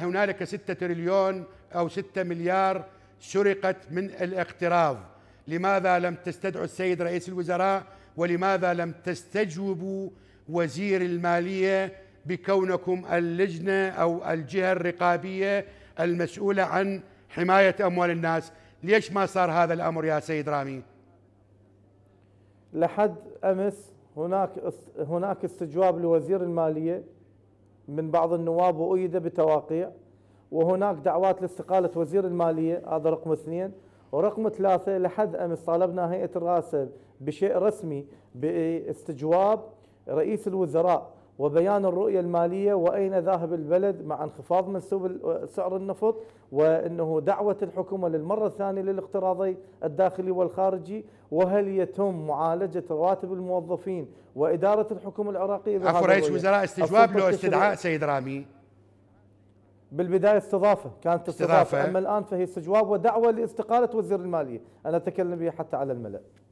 هنالك 6 تريليون أو 6 مليار سرقت من الاقتراض لماذا لم تستدعوا السيد رئيس الوزراء ولماذا لم تستجوبوا وزير المالية بكونكم اللجنة أو الجهة الرقابية المسؤولة عن حماية أموال الناس ليش ما صار هذا الأمر يا سيد رامي لحد أمس هناك هناك استجواب لوزير المالية من بعض النواب وأيد بتواقيع وهناك دعوات لاستقالة وزير المالية هذا رقم اثنين ورقم ثلاثة لحد أمس طالبنا هيئة الرئاسة بشيء رسمي باستجواب رئيس الوزراء وبيان الرؤية المالية وأين ذاهب البلد مع انخفاض منسوب سعر النفط وأنه دعوة الحكومة للمرة الثانية للاقتراضي الداخلي والخارجي وهل يتم معالجة رواتب الموظفين وإدارة الحكومة العراقية عفوا رئيس وزراء استجواب له استدعاء سيد رامي بالبدايه استضافه كانت استضافه, استضافة. اما الان فهي استجواب ودعوه لاستقاله وزير الماليه، انا اتكلم بها حتى على الملأ.